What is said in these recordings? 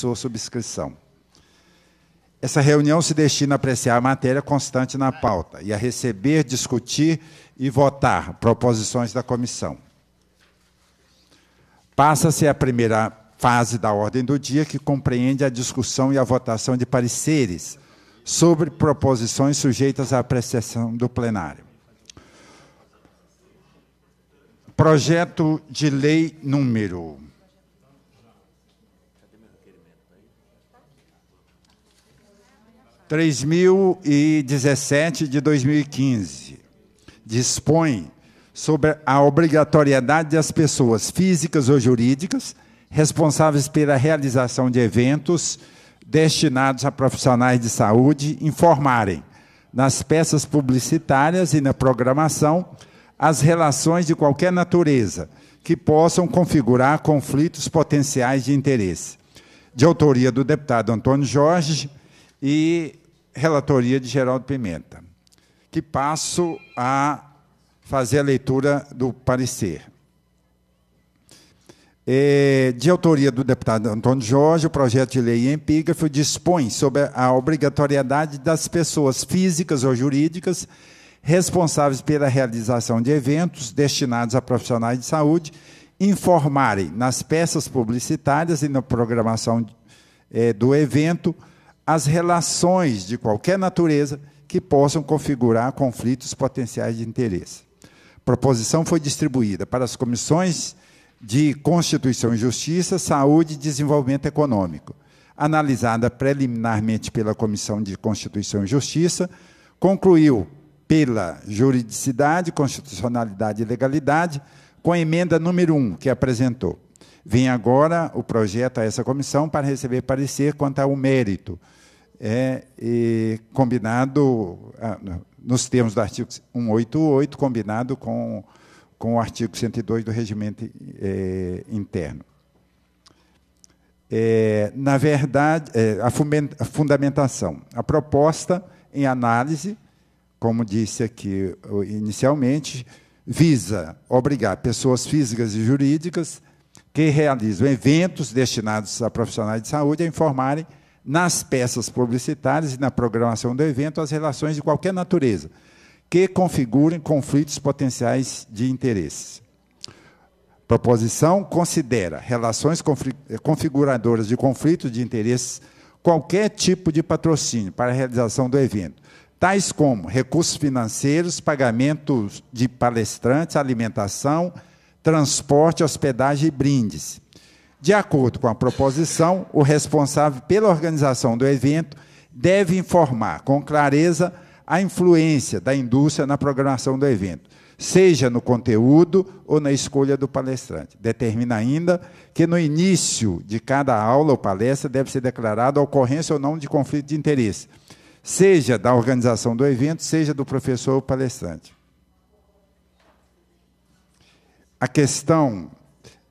sua subscrição. Essa reunião se destina a apreciar a matéria constante na pauta e a receber, discutir e votar proposições da comissão. Passa-se a primeira fase da ordem do dia, que compreende a discussão e a votação de pareceres sobre proposições sujeitas à apreciação do plenário. Projeto de lei número 3017 de 2015 dispõe sobre a obrigatoriedade das pessoas físicas ou jurídicas responsáveis pela realização de eventos destinados a profissionais de saúde informarem nas peças publicitárias e na programação as relações de qualquer natureza que possam configurar conflitos potenciais de interesse. De autoria do deputado Antônio Jorge, e relatoria de Geraldo Pimenta, que passo a fazer a leitura do parecer. É, de autoria do deputado Antônio Jorge, o projeto de lei em epígrafo dispõe sobre a obrigatoriedade das pessoas físicas ou jurídicas responsáveis pela realização de eventos destinados a profissionais de saúde informarem nas peças publicitárias e na programação é, do evento as relações de qualquer natureza que possam configurar conflitos potenciais de interesse. A proposição foi distribuída para as comissões de Constituição e Justiça, Saúde e Desenvolvimento Econômico, analisada preliminarmente pela Comissão de Constituição e Justiça, concluiu pela juridicidade, constitucionalidade e legalidade, com a emenda número 1 que apresentou. Vem agora o projeto a essa comissão para receber parecer quanto ao mérito é, combinado, ah, nos termos do artigo 188, combinado com, com o artigo 102 do regimento é, interno. É, na verdade, é, a, fundamentação. A proposta em análise, como disse aqui inicialmente, visa obrigar pessoas físicas e jurídicas que realizam eventos destinados a profissionais de saúde a informarem nas peças publicitárias e na programação do evento as relações de qualquer natureza que configurem conflitos potenciais de interesses. Proposição considera relações eh, configuradoras de conflitos de interesses qualquer tipo de patrocínio para a realização do evento, tais como recursos financeiros, pagamentos de palestrantes, alimentação, transporte, hospedagem e brindes. De acordo com a proposição, o responsável pela organização do evento deve informar com clareza a influência da indústria na programação do evento, seja no conteúdo ou na escolha do palestrante. Determina ainda que no início de cada aula ou palestra deve ser declarada a ocorrência ou não de conflito de interesse, seja da organização do evento, seja do professor ou palestrante. A questão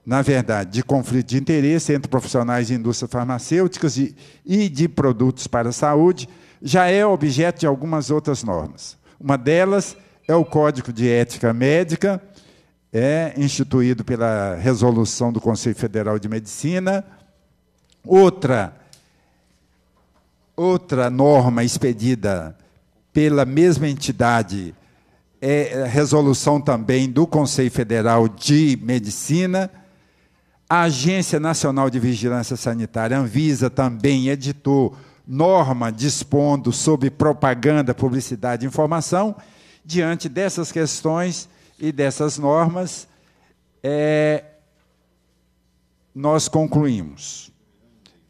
na verdade, de conflito de interesse entre profissionais de indústrias farmacêuticas e, e de produtos para a saúde, já é objeto de algumas outras normas. Uma delas é o Código de Ética Médica, é instituído pela resolução do Conselho Federal de Medicina. Outra outra norma expedida pela mesma entidade é resolução também do Conselho Federal de Medicina a Agência Nacional de Vigilância Sanitária, Anvisa, também editou norma dispondo sobre propaganda, publicidade e informação. Diante dessas questões e dessas normas, é, nós concluímos.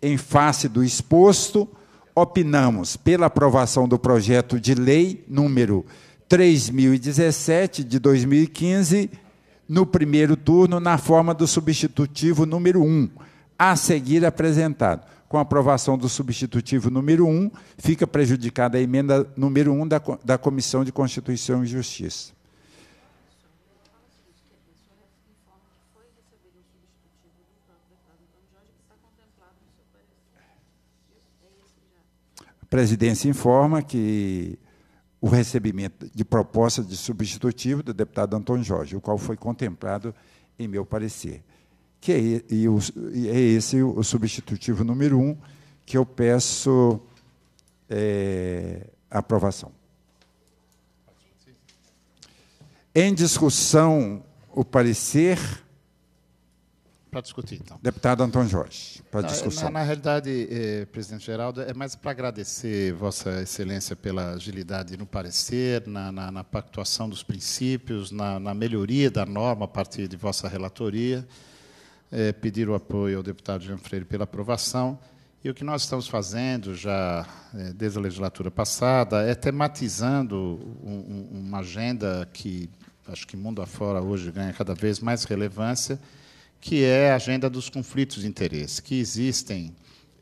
Em face do exposto, opinamos pela aprovação do projeto de lei número 3017 de 2015 no primeiro turno na forma do substitutivo número 1, a seguir apresentado. Com a aprovação do substitutivo número 1, fica prejudicada a emenda número 1 da, da Comissão de Constituição e Justiça. A presidência informa que o recebimento de proposta de substitutivo do deputado Antônio Jorge, o qual foi contemplado em meu parecer. Que é, e o, é esse o substitutivo número um que eu peço é, aprovação. Em discussão, o parecer para discutir, então. Deputado Antônio Jorge, para a discussão. Na, na, na realidade, eh, presidente Geraldo, é mais para agradecer Vossa Excelência pela agilidade no parecer, na, na, na pactuação dos princípios, na, na, melhoria da norma a partir de Vossa relatoria, eh, pedir o apoio ao deputado Jean Freire pela aprovação. E o que nós estamos fazendo já eh, desde a legislatura passada é tematizando um, um, uma agenda que acho que mundo afora hoje ganha cada vez mais relevância que é a agenda dos conflitos de interesse, que existem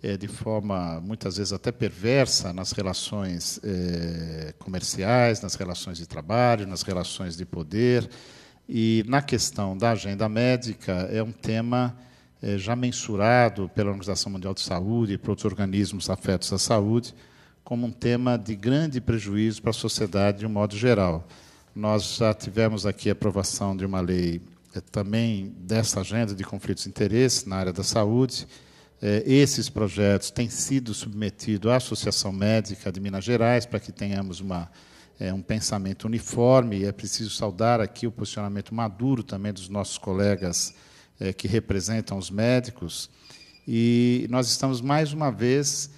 é, de forma muitas vezes até perversa nas relações é, comerciais, nas relações de trabalho, nas relações de poder. E na questão da agenda médica, é um tema é, já mensurado pela Organização Mundial de Saúde e por outros organismos afetos à saúde, como um tema de grande prejuízo para a sociedade de um modo geral. Nós já tivemos aqui a aprovação de uma lei também dessa agenda de conflitos de interesse na área da saúde. É, esses projetos têm sido submetidos à Associação Médica de Minas Gerais para que tenhamos uma, é, um pensamento uniforme. E é preciso saudar aqui o posicionamento maduro também dos nossos colegas é, que representam os médicos. E nós estamos, mais uma vez,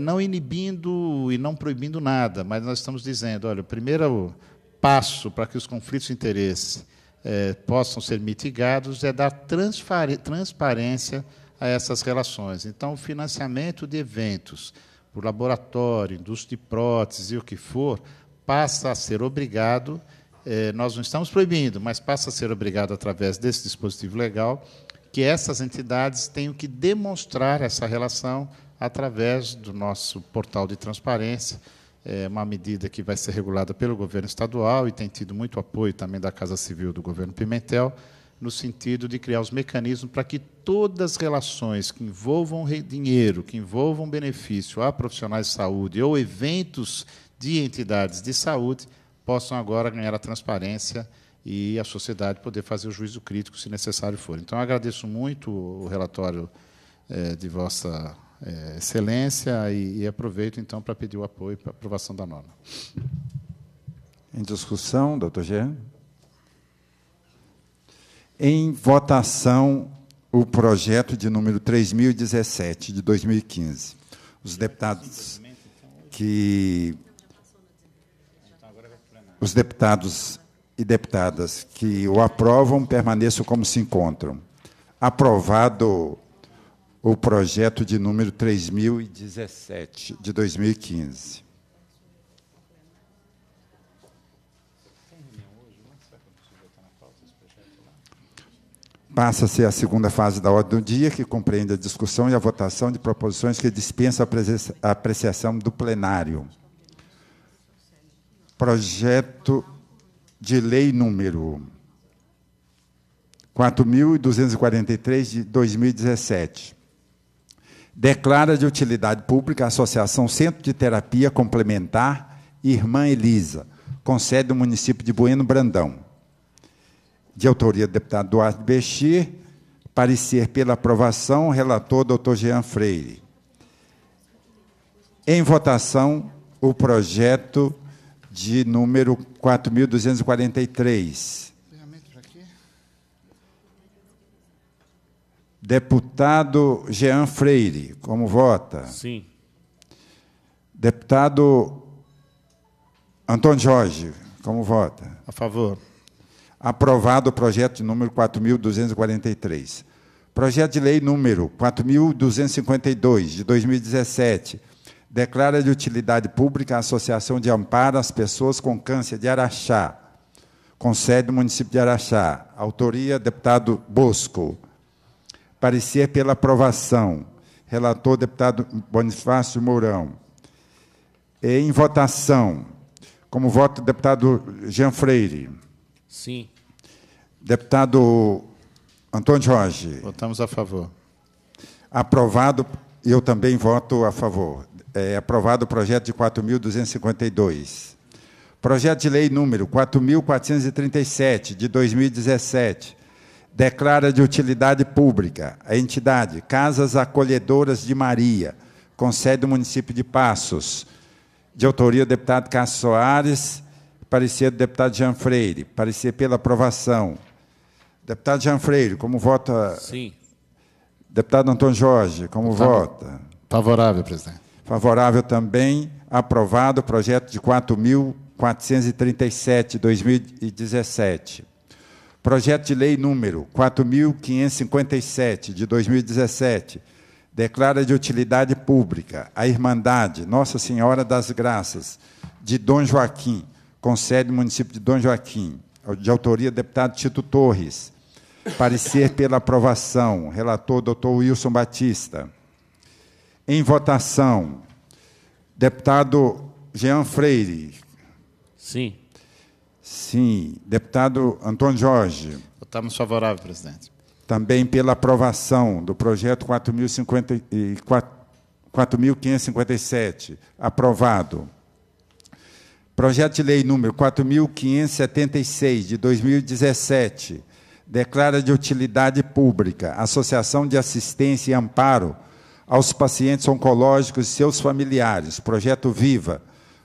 não inibindo e não proibindo nada, mas nós estamos dizendo: olha, o primeiro passo para que os conflitos de interesse é, possam ser mitigados é dar transparência a essas relações. Então, o financiamento de eventos por laboratório, indústria de prótese e o que for, passa a ser obrigado, é, nós não estamos proibindo, mas passa a ser obrigado através desse dispositivo legal, que essas entidades tenham que demonstrar essa relação através do nosso portal de transparência, é uma medida que vai ser regulada pelo governo estadual e tem tido muito apoio também da Casa Civil do governo Pimentel, no sentido de criar os mecanismos para que todas as relações que envolvam dinheiro, que envolvam benefício a profissionais de saúde ou eventos de entidades de saúde possam agora ganhar a transparência e a sociedade poder fazer o juízo crítico se necessário for. Então, agradeço muito o relatório é, de vossa é, excelência e, e, aproveito então para pedir o apoio para aprovação da norma. Em discussão, doutor Jean. Em votação, o projeto de número 3017 de 2015. Os deputados que os deputados e deputadas que o aprovam permaneçam como se encontram. Aprovado o projeto de número 3017 de 2015. Passa-se a segunda fase da ordem do dia, que compreende a discussão e a votação de proposições que dispensam a apreciação do plenário. Projeto de lei número 4.243 de 2017 Declara de utilidade pública a Associação Centro de Terapia Complementar Irmã Elisa, com sede no município de Bueno Brandão. De autoria do deputado Duarte Bechir, parecer pela aprovação, relator doutor Jean Freire. Em votação, o projeto de número 4.243. Deputado Jean Freire, como vota? Sim. Deputado Antônio Jorge, como vota? A favor. Aprovado o projeto de número 4.243. Projeto de lei número 4.252, de 2017. Declara de utilidade pública a Associação de Amparo às Pessoas com Câncer de Araxá, com sede município de Araxá. Autoria, deputado Bosco parecer pela aprovação. Relator, deputado Bonifácio Mourão. Em votação, como voto, deputado Jean Freire. Sim. Deputado Antônio Jorge. Votamos a favor. Aprovado, eu também voto a favor. É aprovado o projeto de 4.252. Projeto de lei número 4.437, de 2017 declara de utilidade pública a entidade Casas Acolhedoras de Maria, com sede do município de Passos, de autoria do deputado Cássio Soares, parecer do deputado Jean Freire, parecer pela aprovação. Deputado Jean Freire, como vota? Sim. Deputado Antônio Jorge, como Favo... Tá vota? Favorável, presidente. Favorável também. Aprovado o projeto de 4.437, 2017. Projeto de Lei número 4.557, de 2017, declara de utilidade pública a Irmandade Nossa Senhora das Graças, de Dom Joaquim, com sede no município de Dom Joaquim, de autoria do deputado Tito Torres. Parecer pela aprovação. Relator, doutor Wilson Batista. Em votação, deputado Jean Freire. Sim. Sim. Deputado Antônio Jorge. Votamos favorável, presidente. Também pela aprovação do projeto 4.557. Aprovado. Projeto de lei número 4.576, de 2017. Declara de utilidade pública Associação de Assistência e Amparo aos Pacientes Oncológicos e seus familiares. Projeto Viva.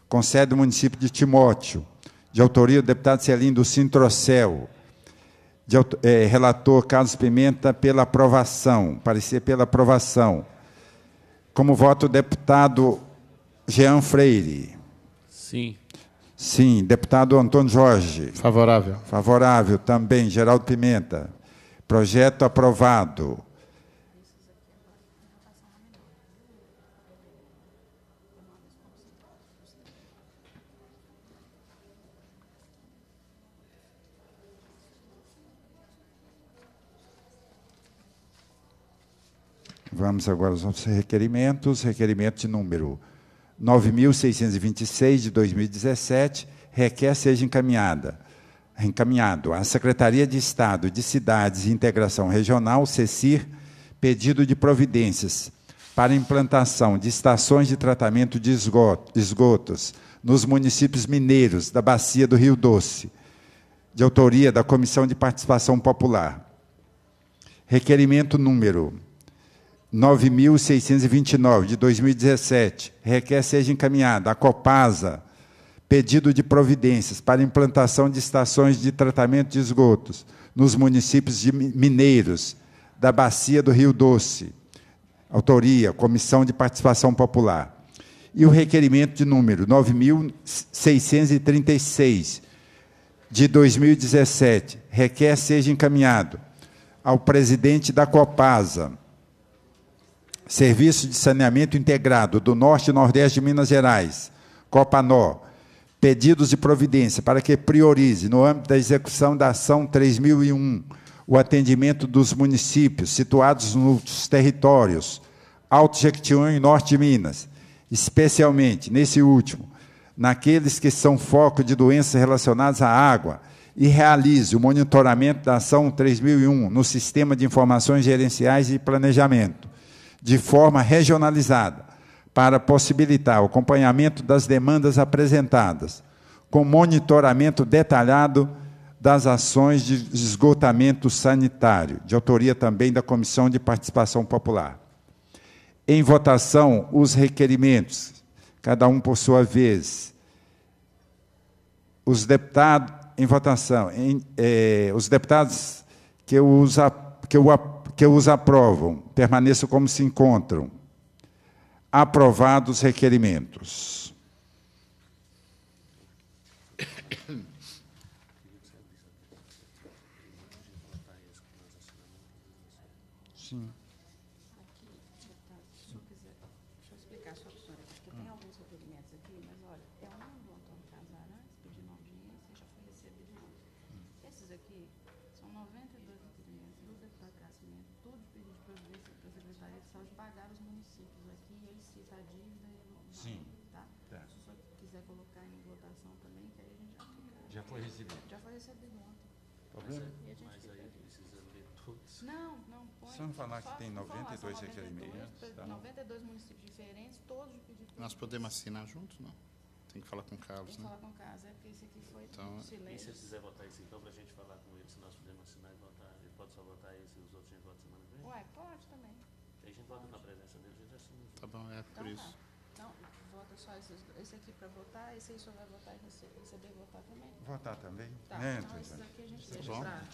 Concede o município de Timóteo de autoria do deputado Celindo Sintrocel, de, é, relator Carlos Pimenta, pela aprovação, parecer pela aprovação. Como voto, o deputado Jean Freire. Sim. Sim. Deputado Antônio Jorge. Favorável. Favorável também. Geraldo Pimenta. Projeto aprovado. Vamos agora aos nossos requerimentos. Requerimento de número 9.626 de 2017 requer seja encaminhada encaminhado à Secretaria de Estado de Cidades e Integração Regional, CECIR, pedido de providências para implantação de estações de tratamento de esgotos nos municípios mineiros da Bacia do Rio Doce, de autoria da Comissão de Participação Popular. Requerimento número 9.629, de 2017, requer seja encaminhada à Copasa pedido de providências para implantação de estações de tratamento de esgotos nos municípios de mineiros da bacia do Rio Doce. Autoria, Comissão de Participação Popular. E o requerimento de número 9.636, de 2017, requer seja encaminhado ao presidente da Copasa Serviço de Saneamento Integrado do Norte e Nordeste de Minas Gerais, Copanó, pedidos de providência para que priorize, no âmbito da execução da Ação 3001, o atendimento dos municípios situados nos territórios Alto Jequitinhonha e Norte de Minas, especialmente, nesse último, naqueles que são foco de doenças relacionadas à água, e realize o monitoramento da Ação 3001 no Sistema de Informações Gerenciais e Planejamento de forma regionalizada, para possibilitar o acompanhamento das demandas apresentadas, com monitoramento detalhado das ações de esgotamento sanitário, de autoria também da Comissão de Participação Popular. Em votação, os requerimentos, cada um por sua vez. Os deputados, em votação, em, eh, os deputados que, os, que o apoiam que os aprovam permaneçam como se encontram. Aprovados requerimentos. falar que tem 92 requerimentos. Tá? 92 municípios diferentes, todos de pedido. Nós podemos assinar juntos, não? Tem que falar com o Carlos, Tem que né? falar com o Carlos, é porque esse aqui foi então, é silêncio. E se ele quiser votar esse então, para a gente falar com ele, se nós podemos assinar e votar, ele pode só votar esse e os outros a gente vota semana que vem? Ué, pode também. Aí a gente pode. vota na presença dele, a gente assina. Tá bom, é por então, tá. isso. Tá. Então, vota só esses, esse aqui para votar, esse aí só vai votar e receber, receber votar também. Votar também? Tá, né, então esses aqui a gente tá deixa bom. Pra,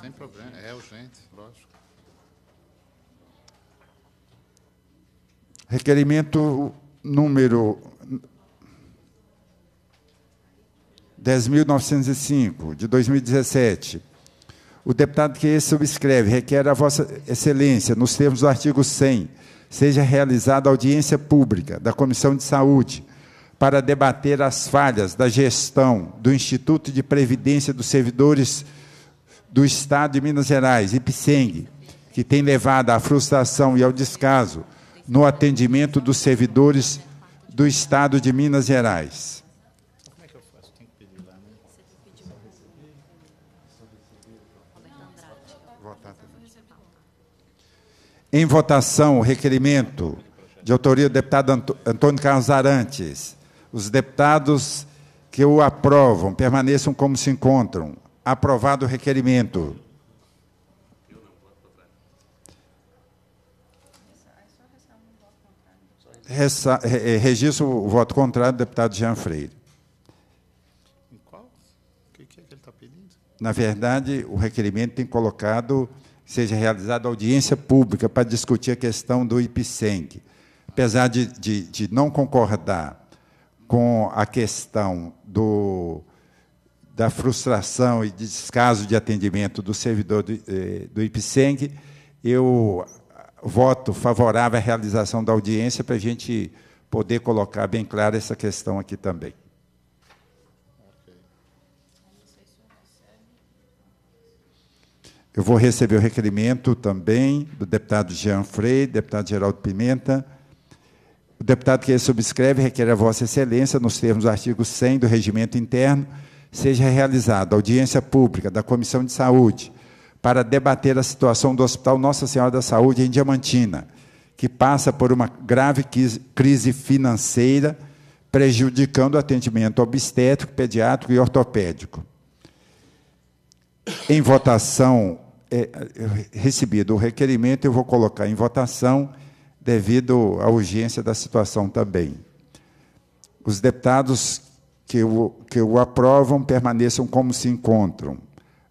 Sem problema, é urgente, lógico. Requerimento número 10.905, de 2017. O deputado que esse subscreve requer a Vossa Excelência, nos termos do artigo 100, seja realizada audiência pública da Comissão de Saúde para debater as falhas da gestão do Instituto de Previdência dos Servidores do Estado de Minas Gerais, IPSENG, que tem levado à frustração e ao descaso no atendimento dos servidores do Estado de Minas Gerais. Em votação, o requerimento de autoria do deputado Antônio Carlos Arantes. Os deputados que o aprovam permaneçam como se encontram. Aprovado o requerimento. Eh, registro o voto contrário do deputado Jean Freire. Qual? O que é que ele está pedindo? Na verdade, o requerimento tem colocado seja realizada audiência pública para discutir a questão do IPSENG. Apesar de, de, de não concordar com a questão do, da frustração e descaso de atendimento do servidor do, eh, do IPSENG, eu voto favorável à realização da audiência para a gente poder colocar bem clara essa questão aqui também. Eu vou receber o requerimento também do deputado Jean Frei, deputado Geraldo Pimenta. O deputado que subscreve requer a Vossa Excelência, nos termos do artigo 100 do Regimento Interno, seja realizada audiência pública da Comissão de Saúde, para debater a situação do Hospital Nossa Senhora da Saúde em Diamantina, que passa por uma grave crise financeira, prejudicando o atendimento obstétrico, pediátrico e ortopédico. Em votação, é, recebido o requerimento, eu vou colocar em votação, devido à urgência da situação também. Os deputados que o, que o aprovam permaneçam como se encontram.